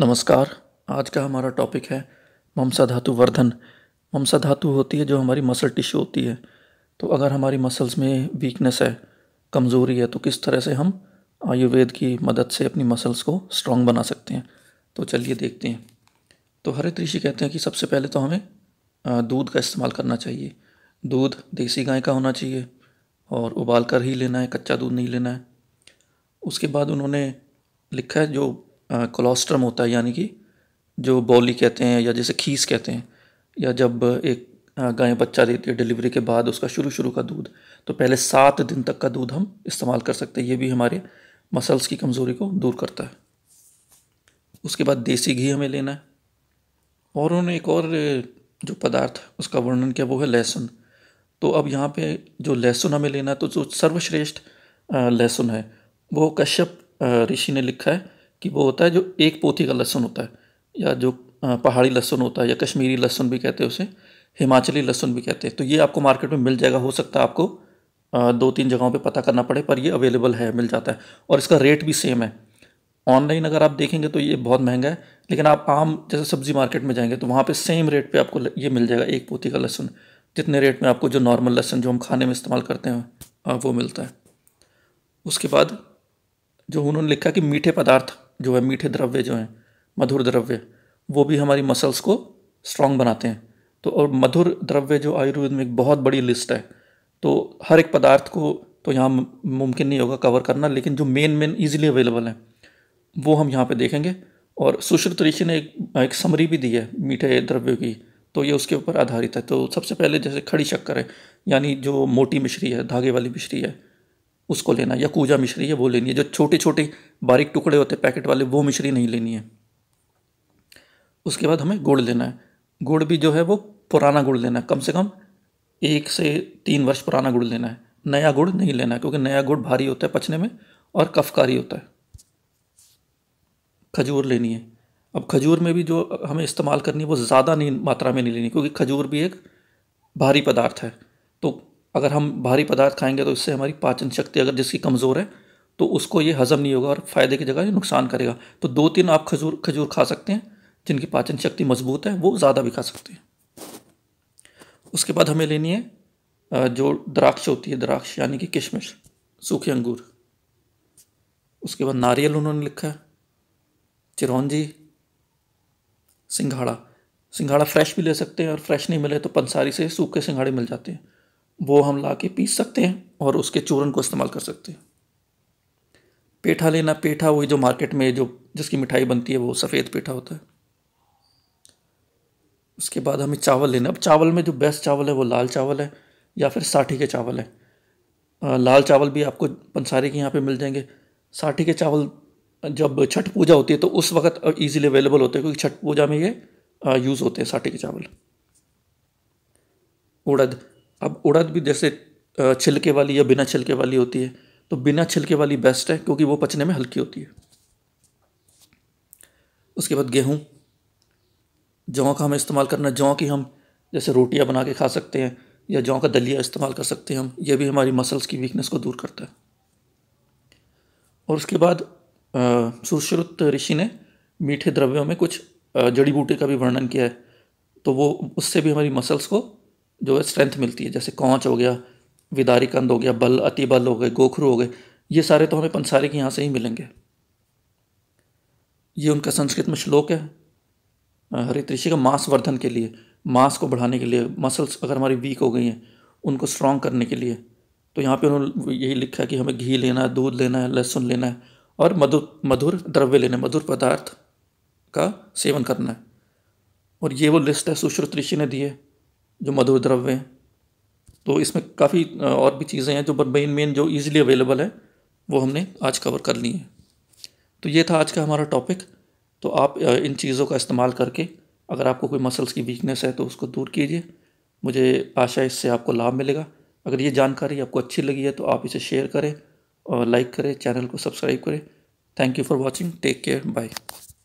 नमस्कार आज का हमारा टॉपिक है ममसा धातु वर्धन ममसा धातु होती है जो हमारी मसल टिश्यू होती है तो अगर हमारी मसल्स में वीकनेस है कमज़ोरी है तो किस तरह से हम आयुर्वेद की मदद से अपनी मसल्स को स्ट्रॉन्ग बना सकते हैं तो चलिए देखते हैं तो हरित ऋषि कहते हैं कि सबसे पहले तो हमें दूध का इस्तेमाल करना चाहिए दूध देसी गाय का होना चाहिए और उबाल कर ही लेना है कच्चा दूध नहीं लेना है उसके बाद उन्होंने लिखा है जो कोलोस्ट्रम होता है यानी कि जो बॉली कहते हैं या जैसे खीस कहते हैं या जब एक गाय बच्चा देती है डिलीवरी के बाद उसका शुरू शुरू का दूध तो पहले सात दिन तक का दूध हम इस्तेमाल कर सकते हैं ये भी हमारे मसल्स की कमज़ोरी को दूर करता है उसके बाद देसी घी हमें लेना है और उन्होंने एक और जो पदार्थ उसका वर्णन किया वो है लहसुन तो अब यहाँ पे जो लहसुन हमें लेना है तो जो सर्वश्रेष्ठ लहसुन है वो कश्यप ऋषि ने लिखा है कि वो होता है जो एक पोथी का लहसुन होता है या जो पहाड़ी लहसुन होता है या कश्मीरी लहसुन भी कहते हैं उसे हिमाचली लहसुन भी कहते हैं तो ये आपको मार्केट में मिल जाएगा हो सकता है आपको दो तीन जगहों पे पता करना पड़े पर ये अवेलेबल है मिल जाता है और इसका रेट भी सेम है ऑनलाइन अगर आप देखेंगे तो ये बहुत महंगा है लेकिन आप आम जैसे सब्ज़ी मार्केट में जाएंगे तो वहाँ पर सेम रेट पर आपको ये मिल जाएगा एक पोथी का लहसुन जितने रेट में आपको जो नॉर्मल लहसुन जो हम खाने में इस्तेमाल करते हैं वो मिलता है उसके बाद जो उन्होंने लिखा कि मीठे पदार्थ जो है मीठे द्रव्य जो हैं मधुर द्रव्य वो भी हमारी मसल्स को स्ट्रॉन्ग बनाते हैं तो और मधुर द्रव्य जो आयुर्वेद में एक बहुत बड़ी लिस्ट है तो हर एक पदार्थ को तो यहाँ मुमकिन नहीं होगा कवर करना लेकिन जो मेन मेन ईजिली अवेलेबल हैं वो हम यहाँ पर देखेंगे और सुश्रुत ऋषि ने एक, एक समरी भी दी है मीठे द्रव्यों की तो ये उसके ऊपर आधारित है तो सबसे पहले जैसे खड़ी शक्कर है यानी जो मोटी मिश्री है धागे वाली मिश्री है उसको लेना या कूजा मिश्री है वो लेनी है जो छोटे छोटे बारीक टुकड़े होते हैं पैकेट वाले वो मिश्री नहीं लेनी है उसके बाद हमें गुड़ लेना है गुड़ भी जो है वो पुराना गुड़ लेना है कम से कम एक से तीन वर्ष पुराना गुड़ लेना है नया गुड़ नहीं लेना है क्योंकि नया गुड़ भारी होता है पचने में और कफकारी होता है खजूर लेनी है अब खजूर में भी जो हमें इस्तेमाल करनी है वो ज़्यादा नहीं मात्रा में नहीं लेनी क्योंकि खजूर भी एक भारी पदार्थ है तो अगर हम भारी पदार्थ खाएंगे तो इससे हमारी पाचन शक्ति अगर जिसकी कमज़ोर है तो उसको ये हज़म नहीं होगा और फ़ायदे की जगह ये नुकसान करेगा तो दो तीन आप खजूर खजूर खा सकते हैं जिनकी पाचन शक्ति मजबूत है वो ज़्यादा भी खा सकते हैं उसके बाद हमें लेनी है जो द्राक्ष होती है द्राक्ष यानी कि किशमिश सूखे अंगूर उसके बाद नारियल उन्होंने लिखा है चिरौंजी सिंघाड़ा सिंघाड़ा फ्रेश भी ले सकते हैं और फ्रेश नहीं मिले तो पंसारी से सूखे सिंघाड़े मिल जाते हैं वो हम ला के पीस सकते हैं और उसके चूरन को इस्तेमाल कर सकते हैं पेठा लेना पेठा वही जो मार्केट में जो जिसकी मिठाई बनती है वो सफ़ेद पेठा होता है उसके बाद हमें चावल लेना अब चावल में जो बेस्ट चावल है वो लाल चावल है या फिर साठी के चावल है लाल चावल भी आपको पंसारी के यहाँ पे मिल जाएंगे साठी के चावल जब छठ पूजा होती है तो उस वक्त ईजिली अवेलेबल होते हैं क्योंकि छठ पूजा में ये यूज़ होते हैं साठी के चावल उड़द अब उड़द भी जैसे छिलके वाली या बिना छिलके वाली होती है तो बिना छिलके वाली बेस्ट है क्योंकि वो पचने में हल्की होती है उसके बाद गेहूँ जौ का हमें इस्तेमाल करना जौ की हम जैसे रोटियाँ बना के खा सकते हैं या जौ का दलिया इस्तेमाल कर सकते हैं हम ये भी हमारी मसल्स की वीकनेस को दूर करता है और उसके बाद सुश्रुत ऋषि ने मीठे द्रव्यों में कुछ जड़ी बूटी का भी वर्णन किया है तो वो उससे भी हमारी मसल्स को जो है स्ट्रेंथ मिलती है जैसे कौच हो गया विदारी कंद हो गया बल अति बल हो गए गोखरू हो गए ये सारे तो हमें पंसारी के यहाँ से ही मिलेंगे ये उनका संस्कृत में श्लोक है हरित ऋषि का मांस वर्धन के लिए मांस को बढ़ाने के लिए मसल्स अगर हमारी वीक हो गई हैं उनको स्ट्रॉन्ग करने के लिए तो यहाँ पे उन्होंने यही लिखा है कि हमें घी लेना है दूध लेना है लहसुन लेना है और मधुर मधुर द्रव्य लेना है मधुर पदार्थ का सेवन करना है और ये वो लिस्ट है सुश्रुत ऋषि ने दी है जो मधुर द्रव्य हैं तो इसमें काफ़ी और भी चीज़ें हैं जो मेन मेन जो ईज़िली अवेलेबल है वो हमने आज कवर कर ली है तो ये था आज का हमारा टॉपिक तो आप इन चीज़ों का इस्तेमाल करके अगर आपको कोई मसल्स की वीकनेस है तो उसको दूर कीजिए मुझे आशा है इससे आपको लाभ मिलेगा अगर ये जानकारी आपको अच्छी लगी है तो आप इसे शेयर करें और लाइक करें चैनल को सब्सक्राइब करें thank you for watching take care bye